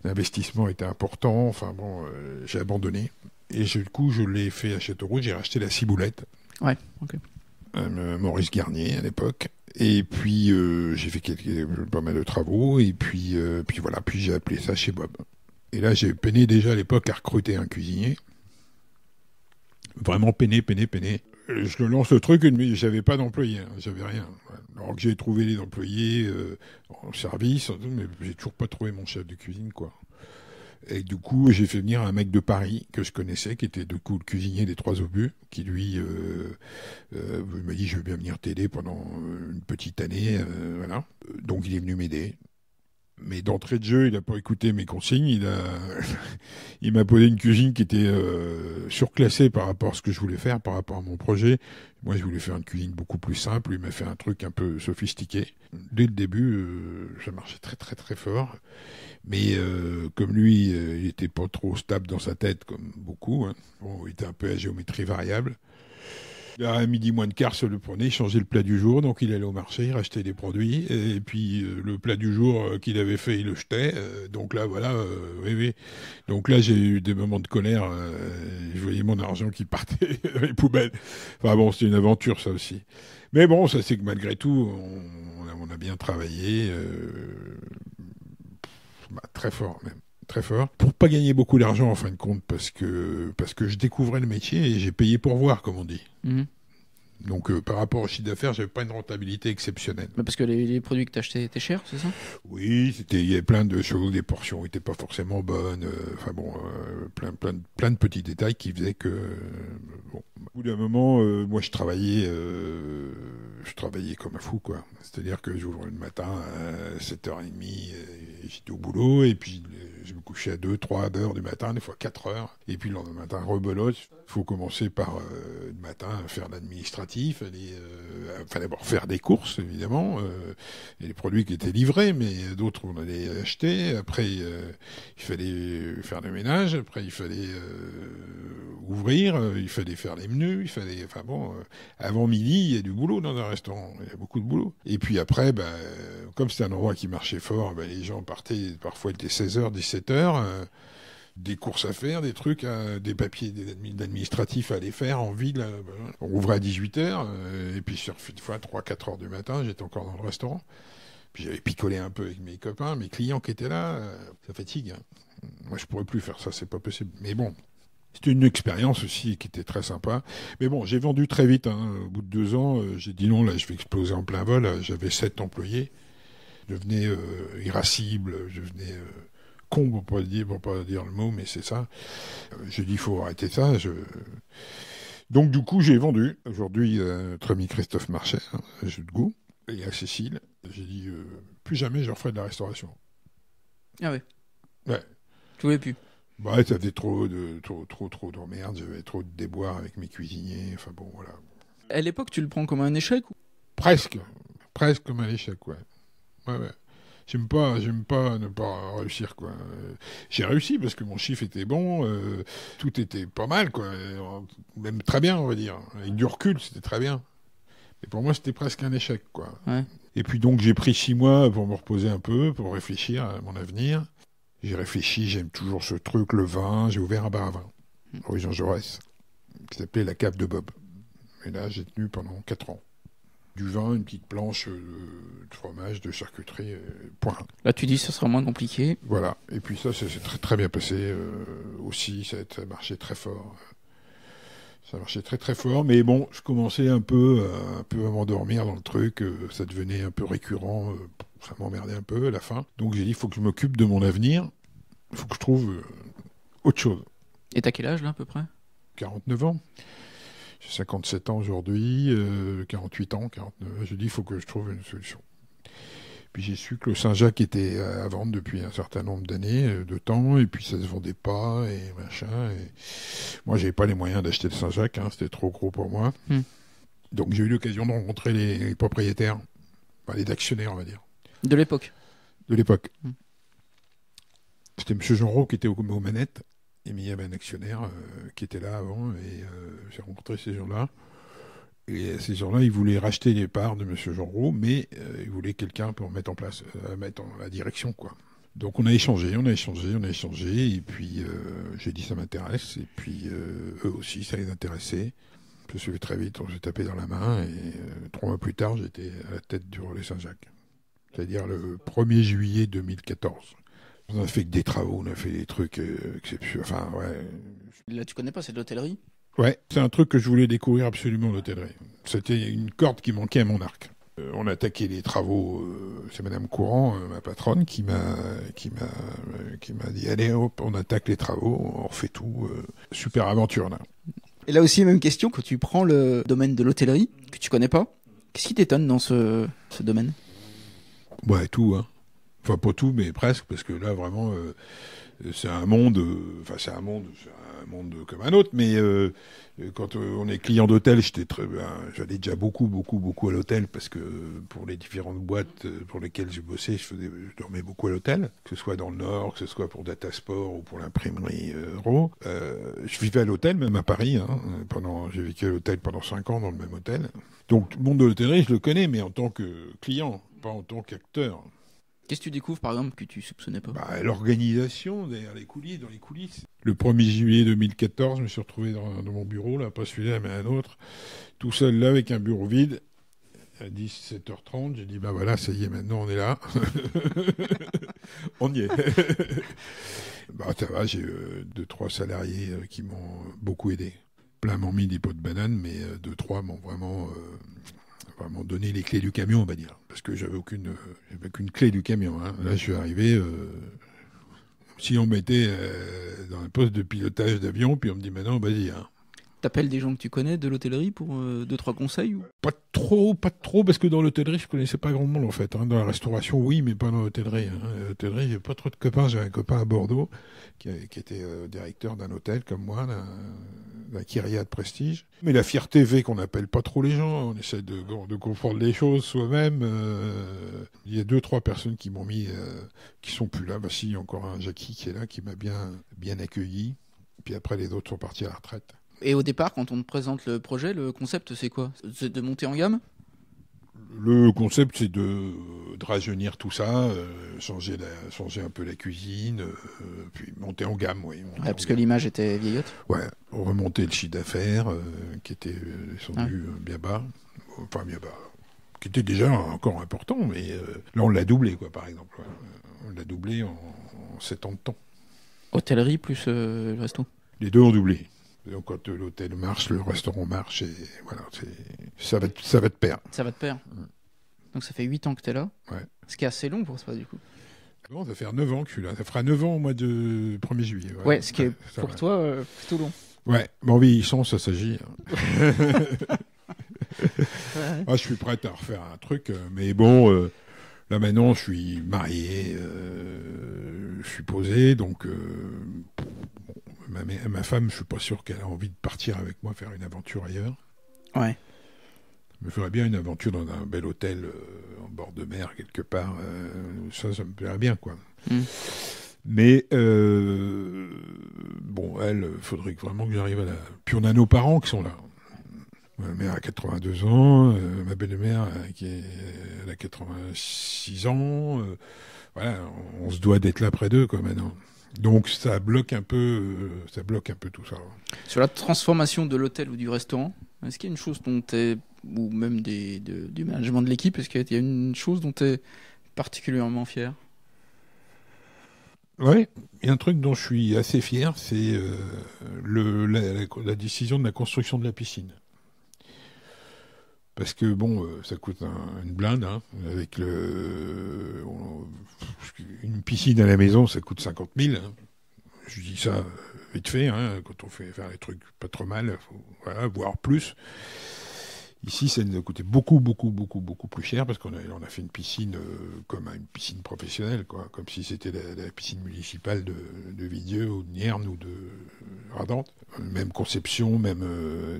l'investissement était important. Enfin, bon, j'ai abandonné. Et du coup, je l'ai fait à Châteauroux. J'ai racheté la ciboulette. Ouais, ok. Maurice Garnier, à l'époque. Et puis, j'ai fait quelques, pas mal de travaux. Et puis, puis voilà. Puis, j'ai appelé ça chez Bob. Et là, j'ai peiné déjà à l'époque à recruter un cuisinier. Vraiment peiné, peiné, peiné. Je le lance le truc, mais j'avais pas d'employé, hein. j'avais rien. Alors que j'ai trouvé les employés euh, en service, mais j'ai toujours pas trouvé mon chef de cuisine, quoi. Et du coup, j'ai fait venir un mec de Paris que je connaissais, qui était du coup le cuisinier des Trois Obus, qui lui euh, euh m'a dit je veux bien venir t'aider pendant euh, une petite année, voilà. Donc il est venu m'aider. Mais d'entrée de jeu, il n'a pas écouté mes consignes. Il a, *laughs* il m'a posé une cuisine qui était euh, surclassée par rapport à ce que je voulais faire, par rapport à mon projet. Moi, je voulais faire une cuisine beaucoup plus simple. Il m'a fait un truc un peu sophistiqué. Dès le début, euh, ça marchait très très très fort. Mais euh, comme lui, il était pas trop stable dans sa tête, comme beaucoup. Hein. Bon, il était un peu à géométrie variable. À midi moins de quart, se le prenait, il changeait le plat du jour, donc il allait au marché, il rachetait des produits, et puis euh, le plat du jour euh, qu'il avait fait, il le jetait. Euh, donc là, voilà, oui, oui. Donc là, j'ai eu des moments de colère. je voyais mon argent qui partait *laughs* dans les poubelles. Enfin bon, c'était une aventure, ça aussi. Mais bon, ça c'est que malgré tout, on, a, bien travaillé, bah, très fort même très fort, pour pas gagner beaucoup d'argent en fin de compte, parce que, parce que je découvrais le métier et j'ai payé pour voir, comme on dit. Mhm. Donc euh, par rapport au chiffre d'affaires, j'avais pas une rentabilité exceptionnelle. parce que les, produits que tu achetais étaient chers, c'est ça Oui, il y avait plein de choses, des portions n'étaient pas forcément bonnes, euh, enfin bon, euh, plein, plein, plein de petits détails qui faisaient que, au bout d'un moment, moi je travaillais, je travaillais comme un fou, quoi. C'est-à-dire que j'ouvre le matin à 7h30, j'étais au boulot, et puis je me couchais à 2, 3 heures du matin, des fois 4 heures, et puis le lendemain matin, rebelote, faut commencer par le matin à faire l'administratif il fallait euh, d'abord faire des courses évidemment, euh, et les produits qui étaient livrés, mais d'autres on allait acheter. Après, euh, il fallait faire le ménage, après il fallait euh, ouvrir, il fallait faire les menus, il fallait, enfin bon, avant midi il y a du boulot dans un restaurant, il y a beaucoup de boulot. Et puis après, ben, comme c'était un endroit qui marchait fort, ben, les gens partaient, parfois il était 16h, 17h des courses à faire, des trucs, euh, des papiers administratifs à aller faire en ville. Euh, on ouvrait à 18h, euh, et puis sur une fois 3-4 heures du matin, j'étais encore dans le restaurant. Puis j'avais picolé un peu avec mes copains, mes clients qui étaient là. Ça fatigue. Hein. Moi, je pourrais plus faire ça, c'est pas possible. Mais bon, c'était une expérience aussi qui était très sympa. Mais bon, j'ai vendu très vite. Hein. Au bout de deux ans, j'ai dit non, là, je vais exploser en plein vol. J'avais sept employés. Je devenais irascible, je devenais con pour pas dire, pour pas dire le mot, mais c'est ça. J'ai dit, il faut arrêter ça. Je... Donc, du coup, j'ai vendu. Aujourd'hui, euh, notre ami Christophe Marchais, hein, jeu de goût, et à Cécile, j'ai dit, euh, plus jamais je referai de la restauration. Ah ouais Ouais. Tu voulais plus Bah, j'avais trop de, trop, trop, trop merde. J'avais trop de déboires avec mes cuisiniers. Enfin, bon, voilà. À l'époque, tu le prends comme un échec ou... Presque. Presque comme un échec, ouais. Ouais, ouais j'aime pas, j'aime pas ne pas réussir quoi. J'ai réussi parce que mon chiffre était bon, euh, tout était pas mal quoi, même très bien on va dire. Avec du recul, c'était très bien. Mais pour moi, c'était presque un échec quoi. Et puis donc j'ai pris six mois pour me reposer un peu, pour réfléchir à mon avenir. J'ai réfléchi, j'aime toujours ce truc, le vin. J'ai ouvert un bar à vin, hmm. Jaurès, qui s'appelait la Cave de Bob. Et là, j'ai tenu pendant quatre ans du vin, une petite planche euh, de fromage, de charcuterie, euh, point. Là, tu dis, ça sera moins compliqué. Voilà. Et puis ça, c'est très, très bien passé euh, aussi. Ça a marché très fort. Ça marchait très très fort, mais bon, je commençais un peu, un peu à m'endormir dans le truc. ça devenait un peu récurrent. ça m'emmerdait un peu à la fin. Donc j'ai dit, il faut que je m'occupe de mon avenir. Il faut que je trouve autre chose. Et t'as quel âge là à peu près 49 ans. J'ai 57 ans aujourd'hui, 48 euh, ans, 49. je dis, il faut que je trouve une solution. Puis j'ai su que le Saint-Jacques était euh, à vendre depuis un certain nombre d'années, euh, de temps, et puis ça ne se vendait pas, et machin. Et... Moi, n'avais pas les moyens d'acheter le Saint-Jacques, hein, c'était trop gros pour moi. Hmm. Donc j'ai eu l'occasion de rencontrer les, propriétaires, les actionnaires, on va dire. De l'époque. De l'époque. Hmm. C'était M. Genreau qui était au aux manettes. Et il y avait un actionnaire euh, qui était là avant et euh, j'ai rencontré ces gens-là. Et euh, ces gens-là, ils voulaient racheter les parts de M. Roux mais ils voulaient quelqu'un pour mettre en place, mettre en la direction, quoi. Donc on a échangé, on a échangé, on a échangé, et puis j'ai dit ça m'intéresse, et puis eux aussi ça les intéressait. Je suis très vite, on s'est tapé dans la main, et trois mois plus tard j'étais à la tête du relais Saint-Jacques, c'est-à-dire le 1er juillet 2014. On a fait des travaux, on a fait des trucs euh, exceptionnels. Enfin, ouais. Là, tu connais pas, c'est de l'hôtellerie Ouais, c'est un truc que je voulais découvrir absolument l'hôtellerie. C'était une corde qui manquait à mon arc. Euh, on a attaqué les travaux, euh, c'est Madame Courant, ma patronne, qui m'a qui m'a qui m'a dit allez hop, on attaque les travaux, on refait tout, super aventure là. Et là aussi même question quand tu prends le domaine de l'hôtellerie que tu connais pas, qu'est-ce qui t'étonne dans ce, ce domaine Ouais, tout hein. Enfin, pas tout, mais presque, parce que là, vraiment, euh, c'est un monde, euh, enfin, c'est un monde, un monde comme un autre, mais euh, quand on est client d'hôtel, j'étais très, j'allais déjà beaucoup, beaucoup, beaucoup à l'hôtel, parce que pour les différentes boîtes pour lesquelles je bossais, je, dormais beaucoup à l'hôtel, que ce soit dans le Nord, que ce soit pour Datasport ou pour l'imprimerie euh, RAW. je vivais à l'hôtel, même à Paris, hein, pendant, j'ai vécu à l'hôtel pendant 5 ans dans le même hôtel. Donc, le monde de l'hôtellerie, je le connais, mais en tant que client, pas en tant qu'acteur. Qu'est-ce que tu découvres par exemple que tu ne soupçonnais pas bah, L'organisation derrière les coulisses, dans les coulisses. Le 1er juillet 2014, je me suis retrouvé dans, mon bureau, là, pas celui-là, mais un autre, tout seul là avec un bureau vide. À 17h30, j'ai dit bah voilà, ça y est, maintenant on est là. *laughs* on y est. *laughs* Bah, ça va, j'ai euh, deux, trois salariés euh, qui m'ont beaucoup aidé. Plein m'ont mis des pots de banane, mais 2 euh, deux, trois m'ont vraiment va m'ont donné les clés du camion, on va dire, parce que j'avais aucune, j'avais aucune clé du camion. Hein. Là, je suis arrivé. Euh, si on mettait euh, dans un poste de pilotage d'avion, puis on me dit maintenant, vas-y, hein. T'appelles des gens que tu connais de l'hôtellerie pour euh, deux trois conseils ou... Pas trop, pas trop, parce que dans l'hôtellerie je connaissais pas grand monde en fait. Hein. Dans la restauration oui, mais pas dans l'hôtellerie. Hein. Euh, l'hôtellerie j'ai pas trop de copains. J'ai un copain à Bordeaux qui, qui était euh, directeur d'un hôtel comme moi, d'un Kyria de prestige. Mais la fierté v qu'on n'appelle pas trop les gens. On essaie de, de confondre les choses soi-même. il y a deux trois personnes qui m'ont mis, qui sont plus là. Bah si, encore un Jackie qui est là, qui m'a bien bien accueilli. Puis après les autres sont partis à la retraite. Et au départ, quand on te présente le projet, le concept, c'est quoi C'est de monter en gamme le concept, c'est de, euh, de, rajeunir tout ça, euh, changer, un peu la cuisine, euh, puis monter en gamme, oui. parce que l'image était vieillotte Ouais, remonter le chiffre d'affaires, qui était descendu bien bas, enfin bien bas, qui était déjà encore important, mais là on l'a doublé, quoi, par exemple. On l'a doublé en, en, 7 ans de temps. Hôtellerie plus le resto Les deux ont doublé. Donc quand l'hôtel marche, le restaurant marche, et voilà, ça va, ça va te pair. Ça va te pair. Mm. Donc ça fait 8 ans que tu es là. Ouais. Ce qui est assez long pour pas du coup. Bon, ça faire 9 ans que je suis là. Ça fera 9 ans au mois de 1er juillet. Ouais, ce qui est pour toi euh, plutôt long. Ouais, bon, sont, ça s'agit. Hein. *laughs* *laughs* je suis prête à refaire un truc, euh, mais bon, euh, là maintenant, je suis marié, je suis posé, donc ma, femme, je suis pas sûr qu'elle a envie de partir avec moi faire une aventure ailleurs. Ouais. Je me ferais bien une aventure dans un bel hôtel euh, en bord de mer, quelque part. Euh, ça, ça me plairait bien, quoi. Hmm. Mais euh, bon, elle, faudrait vraiment que j'arrive à la. Puis on a nos parents qui sont là. Ma mère a 82 ans, ma belle-mère qui est, elle a 86 ans. voilà, on, on se doit d'être là près d'eux, quoi, maintenant. Donc ça bloque un peu, euh, ça bloque un peu tout ça. Sur la transformation de l'hôtel ou du restaurant, est-ce qu'il y a une chose dont tu ou même des, du management de l'équipe, est-ce qu'il y a une chose dont tu es particulièrement fier Oui, il y a un truc dont je suis assez fier, c'est euh, la décision de la construction de la piscine. Parce que bon, euh, ça coûte une blinde, hein. avec le, une piscine à la maison, ça coûte 50 000. Hein. Je dis ça euh, vite fait, hein. quand on fait faire les trucs pas trop mal, voilà, voire plus. Ici, ça nous a coûté beaucoup, beaucoup, beaucoup, beaucoup plus cher parce qu'on a, fait une piscine euh, comme une piscine professionnelle, quoi, comme si c'était la, piscine municipale de, de Vidieu ou de Nierne ou de Radente. Même conception, même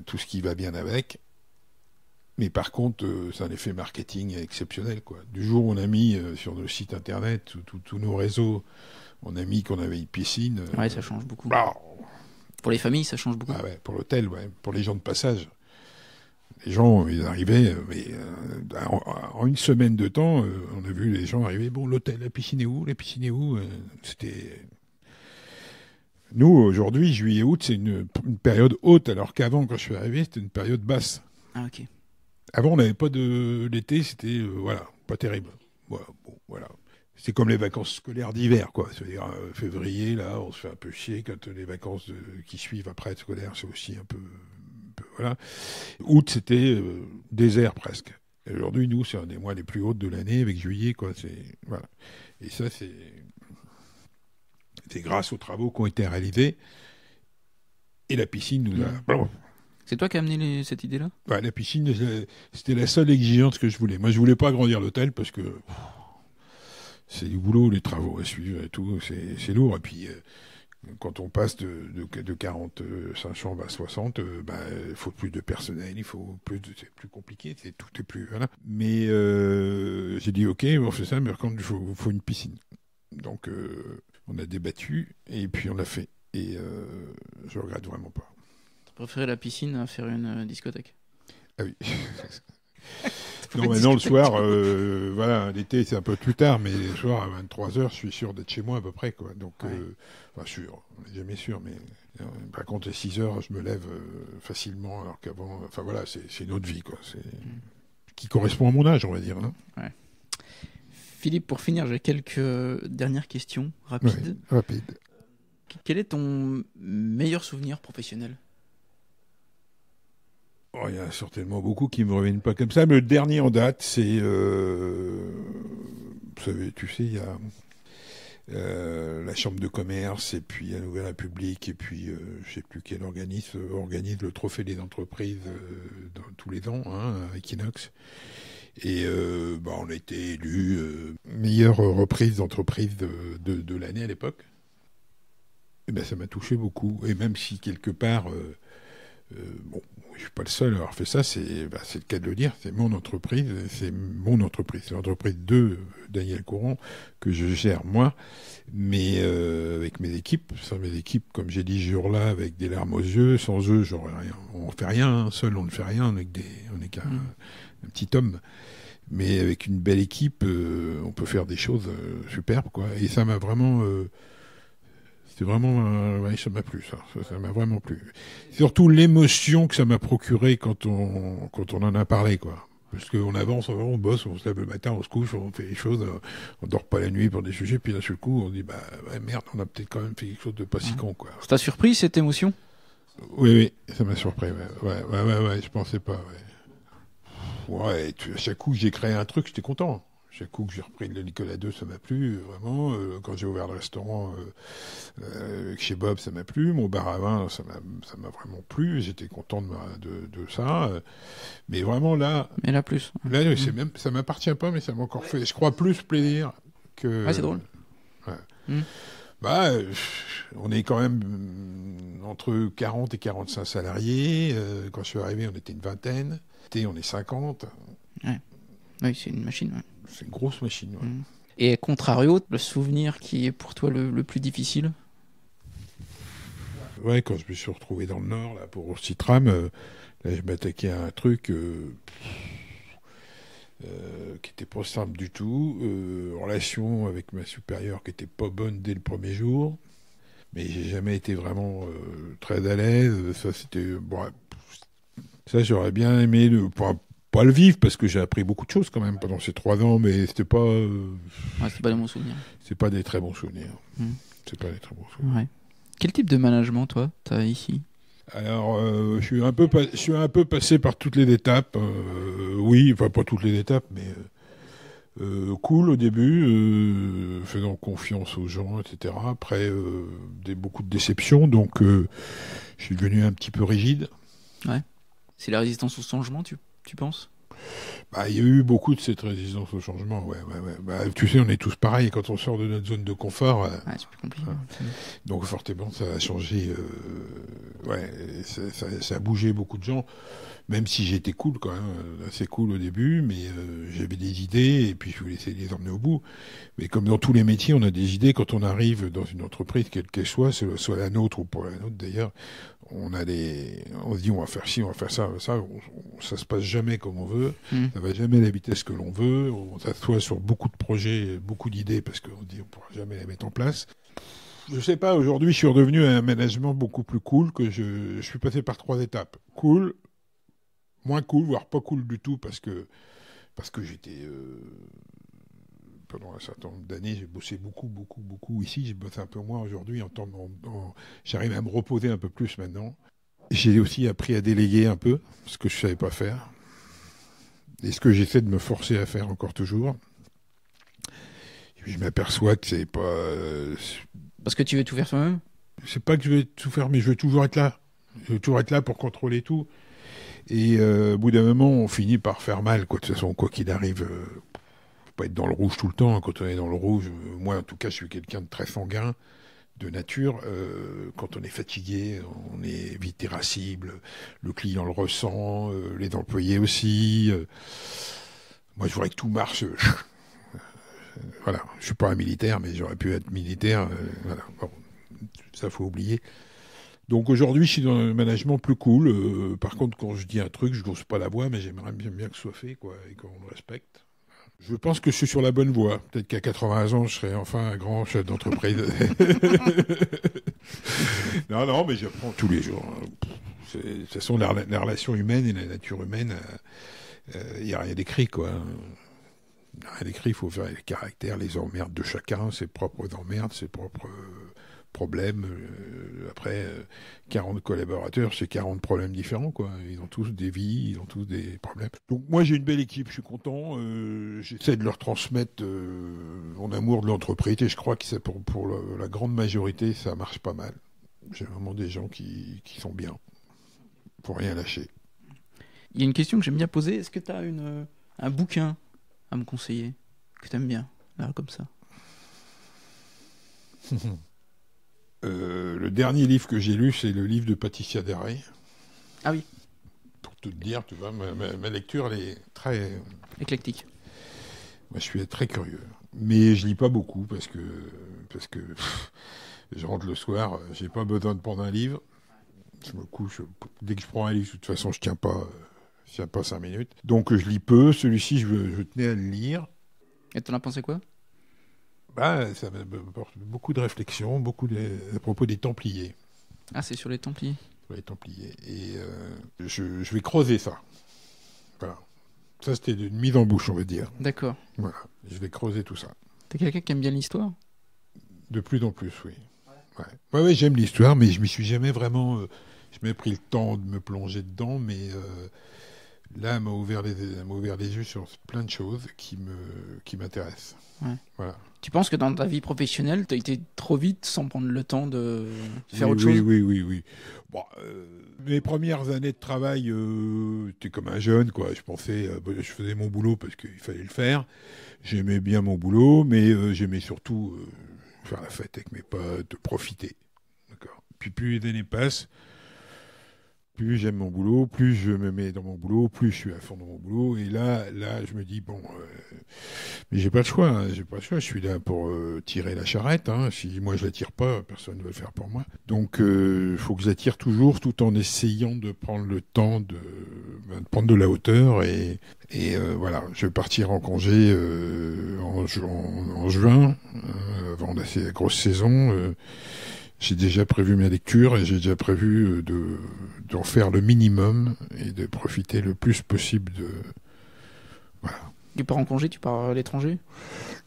tout ce qui va bien avec. Mais par contre, euh, c'est un effet marketing exceptionnel. Quoi. Du jour où on a mis euh, sur nos sites internet, tous nos réseaux, on a mis qu'on avait une piscine. Euh, oui, ça change beaucoup. Bah, pour les familles, ça change beaucoup. Ah pour l'hôtel, ouais, pour les gens de passage. Les gens, ils arrivaient, mais en, une semaine de temps, on a vu les gens arriver. Bon, l'hôtel, la piscine est où La piscine est où C'était. Nous, aujourd'hui, juillet-août, c'est une, une période haute, alors qu'avant, quand je suis arrivé, c'était une période basse. Ah, ok. Avant, on n'avait pas de l'été, c'était euh, voilà, pas terrible. Voilà, C'est comme les vacances scolaires d'hiver, quoi. C'est-à-dire euh, février, là, on se fait un peu chier quand euh, les vacances qui suivent après être scolaires, c'est aussi un peu, voilà. Août, c'était désert presque. Aujourd'hui, nous, c'est un des mois les plus hauts de l'année avec juillet, quoi. C'est voilà. Et ça, c'est c'est grâce aux travaux qui ont été réalisés. Et la piscine nous a mmh. C'est toi qui as amené cette idée-là bah, La piscine, c'était la seule exigence que je voulais. Moi, je voulais pas agrandir l'hôtel parce que c'est du boulot, les travaux à suivre et tout, c'est lourd. Et puis, euh, quand on passe de, de, 45 euh, chambres à 60, euh, bah, il faut plus de personnel, il faut plus c'est plus compliqué, c'est, tout est plus, Mais, j'ai dit, ok, on fait ça, mais quand il faut, une piscine. Donc, on a débattu et puis on l'a fait. Et je je regrette vraiment pas. Préférer la piscine à faire une euh, discothèque. Ah oui. *laughs* non, maintenant le soir, euh, voilà, l'été c'est un peu plus tard, mais le soir à 23h, je suis sûr d'être chez moi à peu près. Quoi. Donc, euh, enfin, sûr, jamais sûr, mais par contre, à 6h, je me lève facilement, alors qu'avant, enfin voilà, c'est une autre vie, quoi. Mm. Qui correspond à mon âge, on va dire. Hein. Philippe, pour finir, j'ai quelques dernières questions rapides. rapide. Quel est ton meilleur souvenir professionnel Oh, il y a certainement beaucoup qui ne me reviennent pas comme ça. le dernier en date, c'est. Euh, savez, tu sais, il y a euh, la Chambre de commerce, et puis la Nouvelle République, et puis euh, je ne sais plus quel organisme organise le Trophée des entreprises dans, tous les ans, hein, à Equinox. Et bah, on a été élu meilleure reprise d'entreprise de, de, l'année à l'époque. Et ben, ça m'a touché beaucoup. Et même si quelque part. Euh, bon, je suis pas le seul à avoir fait ça, c'est bah, le cas de le dire, c'est mon entreprise, c'est mon entreprise, c'est l'entreprise de Daniel Courant, que je gère moi, mais euh, avec mes équipes, sans mes équipes, comme j'ai dit ce jour-là, avec des larmes aux yeux, sans eux, rien. on fait rien, hein, seul on ne fait rien, on n'est qu'un mm. petit homme mais avec une belle équipe, euh, on peut faire des choses euh, superbes, quoi. Et ça m'a vraiment c'est vraiment, euh, ça m'a plu, ça, ça m'a vraiment plu. Surtout l'émotion que ça m'a procuré quand on, quand on en a parlé, quoi. Parce qu'on avance, on bosse, on se lève le matin, on se couche, on fait les choses, euh, on dort pas la nuit pour des sujets, puis d'un seul coup, on dit, bah merde, on a peut-être quand même fait quelque chose de pas si mhm. con, quoi. Ça t'a surpris cette émotion Oui, oui, ça m'a surpris, ouais. ouais, ouais, ouais, je pensais pas, ouais. à chaque coup, j'ai créé un truc, j'étais content. J'ai coup que j'ai repris le Nicolas II, ça m'a plu, vraiment. Euh, quand j'ai ouvert le restaurant euh, euh, chez Bob, ça m'a plu. Mon bar à vin, ça m'a vraiment plu. J'étais content de, ça. Mais vraiment, là... Mais là, plus. Là, mmh. même, ça m'appartient pas, mais ça m'a encore fait, je crois, plus plaisir que... Ah, c'est drôle. Mm. Bah, on est quand même mm, entre 40 et 45 salariés. Quand je suis arrivé, on était une vingtaine. on est 50. Ouais. Oui, c'est une machine. C'est une grosse machine. Mm. Et contrario, le souvenir qui est pour toi le, plus difficile Ouais, quand je me suis retrouvé dans le Nord, là, pour Oursitram, euh, je m'attaquais à un truc euh, euh, qui était pas simple du tout. relation avec ma supérieure qui était pas bonne dès le premier jour. Mais j'ai jamais été vraiment très à l'aise. Ça, c'était. Bon, ça, j'aurais bien aimé, le, pas le vivre parce que j'ai appris beaucoup de choses quand même pendant ces trois ans, mais c'était pas. pas euh, des C'est pas des très bons souvenirs. C'est pas des très bons souvenirs. Hmm. Quel type de management toi tu as ici alors, euh, je, suis un peu suis un peu passé par toutes les étapes. Euh, oui, enfin pas toutes les étapes, mais cool au début, faisant confiance aux gens, etc. Après, des, beaucoup de déceptions, donc je suis devenu un petit peu rigide. Ouais. C'est la résistance au changement, tu tu penses bah, il y a eu beaucoup de cette résistance au changement. Ouais, bah, tu sais, on est tous pareils. Quand on sort de notre zone de confort, euh, c'est plus compliqué. Hein. donc fortement, ça a changé. Euh, ouais, ça, a bougé beaucoup de gens. Même si j'étais cool quand même, euh, assez cool au début, mais j'avais des idées et puis je voulais essayer de les emmener au bout. Mais comme dans tous les métiers, on a des idées quand on arrive dans une entreprise, quelle qu'elle soit, soit la nôtre ou pour la nôtre d'ailleurs, on a on se dit on va faire ci, on va faire ça, ça, ça se passe jamais comme on veut. Hmm. ça va jamais à la vitesse que l'on veut, on s'assoit sur beaucoup de projets, beaucoup d'idées parce qu'on se dit on pourra jamais les mettre en place. Je sais pas, aujourd'hui je suis redevenu un management beaucoup plus cool que je, suis passé par trois étapes. Cool, moins cool, voire pas cool du tout parce que, parce que j'étais... Euh, pendant un certain nombre d'années, j'ai bossé beaucoup, beaucoup, beaucoup ici. j'ai bossé un peu moins aujourd'hui. En, J'arrive à me reposer un peu plus maintenant. J'ai aussi appris à déléguer un peu, ce que je ne savais pas faire. Et ce que j'essaie de me forcer à faire encore toujours, je m'aperçois que c'est pas. Euh, Parce que tu veux tout faire toi-même C'est pas que je veux tout faire, mais je veux toujours être là. Je veux toujours être là pour contrôler tout. Et euh, au bout d'un moment, on finit par faire mal, quoi. De toute façon, quoi qu'il arrive, euh, faut pas être dans le rouge tout le temps. Quand on est dans le rouge, moi, en tout cas, je suis quelqu'un de très sanguin de nature, euh, quand on est fatigué, on est vite irascible, le client le ressent, euh, les employés aussi. Euh. moi, je voudrais que tout marche. *laughs* voilà, je suis pas un militaire, mais j'aurais pu être militaire. voilà, ça faut oublier. Donc aujourd'hui, je suis dans un management plus cool. par contre, quand je dis un truc, je ne pas la voix, mais j'aimerais bien, que ce soit fait, quoi, et qu'on le respecte. Je pense que je suis sur la bonne voie. Peut-être qu'à 80 ans, je serai enfin un grand chef d'entreprise. *laughs* non, non, mais j'apprends tous les jours. Hein. De toute façon, la, relation humaine et la nature humaine, il euh, n'y euh, a rien d'écrit, quoi. Il hein. Rien d'écrit, il faut faire les caractères, les emmerdes de chacun, ses propres emmerdes, ses propres euh, problèmes. Euh, après, 40 euh, collaborateurs, c'est 40 problèmes différents. Quoi. Ils ont tous des vies, ils ont tous des problèmes. Donc moi, j'ai une belle équipe, je suis content. Euh, J'essaie de leur transmettre mon amour de l'entreprise. Et je crois que pour, pour la, grande majorité, ça marche pas mal. J'ai vraiment des gens qui, qui sont bien, pour rien lâcher. Il y a une question que j'aime bien poser. Est-ce que tu as une, un bouquin à me conseiller que tu aimes bien, là, comme ça *laughs* Euh, le dernier livre que j'ai lu, c'est le livre de Patricia Deray. Ah oui. Pour tout te dire, tu vois, ma, lecture, est très. éclectique. Moi, je suis très curieux. Mais je lis pas beaucoup parce que. Parce que je rentre le soir, j'ai pas besoin de prendre un livre. Je me couche. Dès que je prends un livre, de toute façon, je tiens pas. tiens pas cinq minutes. Donc, je lis peu. Celui-ci, je, je tenais à le lire. Et en as pensé quoi ben, Ça porte beaucoup de réflexions, beaucoup à propos des Templiers. Ah, c'est sur les Templiers Sur les Templiers. Et euh, je, je, vais creuser ça. Voilà. Ça, c'était une mise en bouche, on va dire. D'accord. Voilà. Je vais creuser tout ça. T'es quelqu'un qui aime bien l'histoire De plus en plus, oui. Ouais, j'aime l'histoire, mais je m'y suis jamais vraiment. Euh, je m'ai pris le temps de me plonger dedans, mais. Euh, là, elle m'a ouvert, les, ouvert les yeux sur plein de choses qui m'intéressent. Tu penses que dans ta vie professionnelle, tu as été trop vite sans prendre le temps de faire autre chose Oui, oui, oui. Euh, mes premières années de travail, tu euh, j'étais comme un jeune, quoi. Je pensais, euh, bah, je faisais mon boulot parce qu'il fallait le faire. J'aimais bien mon boulot, mais j'aimais surtout faire la fête avec mes potes, profiter. Puis plus les années passent, plus j'aime mon boulot, plus je me mets dans mon boulot, plus je suis à fond dans mon boulot. Et là, là, je me dis bon, euh, mais j'ai pas le choix, hein, j'ai pas le choix. Je suis là pour euh, tirer la charrette. Hein. Si moi je la tire pas, personne ne va le faire pour moi. Donc, il euh, faut que je la tire toujours, tout en essayant de prendre le temps de, ben, prendre de la hauteur. Et, et voilà, je vais partir en congé en, juin, hein, avant la grosse saison j'ai déjà prévu ma lecture et j'ai déjà prévu euh, de d'en faire le minimum et de profiter le plus possible de. Voilà. Tu pars en congé, tu pars à l'étranger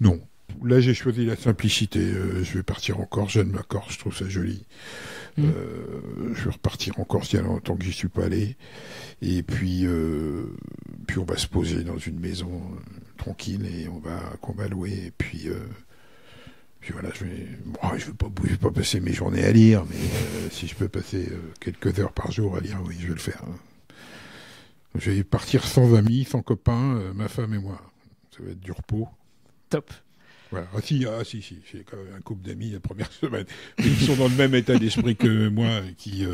Non. Là, j'ai choisi la simplicité. Euh, je vais partir en Corse, j'aime ne Corse, je trouve ça joli. Mm. Euh, je vais repartir en Corse il y a longtemps que j'y suis pas allé. Et puis, puis on va se poser dans une maison tranquille et on va qu'on va louer. Et puis je, voilà, je, vais, je, pas, passer mes journées à lire, mais euh, si je peux passer euh, quelques heures par jour à lire, oui, je vais le faire. Hein. Je vais partir sans amis, sans copains, euh, ma femme et moi. Ça va être du repos. Top. Ah, ah si, si, j'ai quand même un couple d'amis la première *laughs* semaine. ils sont dans le même état d'esprit que moi, qui,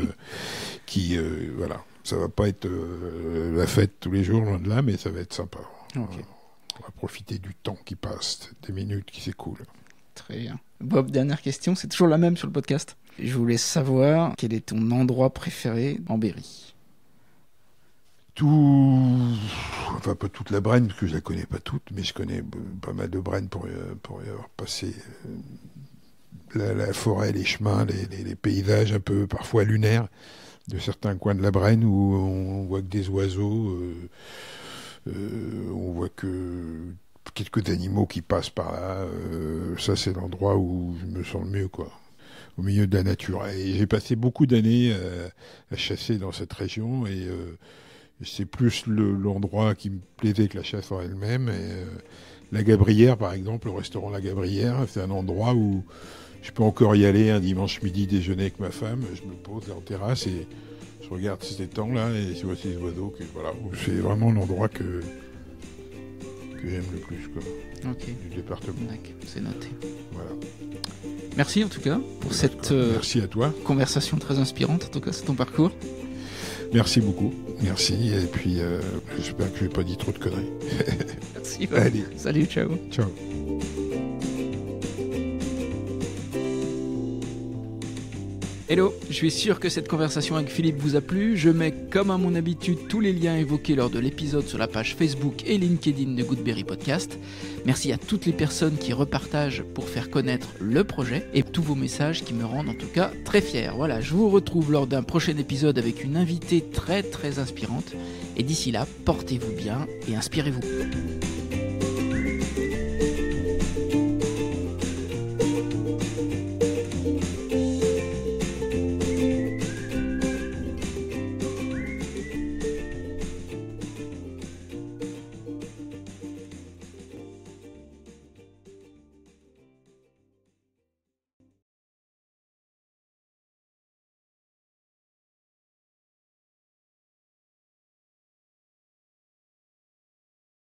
qui, voilà. Ça va pas être la fête tous les jours, loin de là, mais ça va être sympa. On va profiter du temps qui passe, des minutes qui s'écoulent. Très bien. Bob, dernière question, c'est toujours la même sur le podcast. Je voulais savoir quel est ton endroit préféré en Berry tout, enfin pas toute la Brenne, parce que je la connais pas toute, mais je connais pas mal de Brenne pour, euh, pour y avoir passé euh, la, forêt, les chemins, les, paysages un peu parfois lunaires de certains coins de la Brenne où on voit que des oiseaux, euh, on voit que quelques animaux qui passent par là. Euh, ça, c'est l'endroit où je me sens le mieux, quoi. Au milieu de la nature. Et j'ai passé beaucoup d'années euh, à chasser dans cette région et euh, c'est plus l'endroit qui me plaisait que la chasse en elle-même. la Gabrière, par exemple, le restaurant La Gabrière, c'est un endroit où je peux encore y aller un dimanche midi déjeuner avec ma femme. Je me pose en terrasse et je regarde ces étangs là et je vois ces oiseaux. voilà, c'est vraiment l'endroit que le plus quoi, du département. C'est noté. Voilà. Merci en tout cas pour cette euh, conversation très inspirante, en tout cas c'est ton parcours. Merci beaucoup, merci, et puis euh, j'espère que je n'ai pas dit trop de conneries. merci, *laughs* salut, ciao. Ciao. Hello, je suis sûr que cette conversation avec Philippe vous a plu. Je mets, comme à mon habitude, tous les liens évoqués lors de l'épisode sur la page Facebook et LinkedIn de Goodberry Podcast. Merci à toutes les personnes qui repartagent pour faire connaître le projet et tous vos messages qui me rendent en tout cas très fier. Voilà, je vous retrouve lors d'un prochain épisode avec une invitée très très inspirante. Et d'ici là, portez-vous bien et inspirez-vous.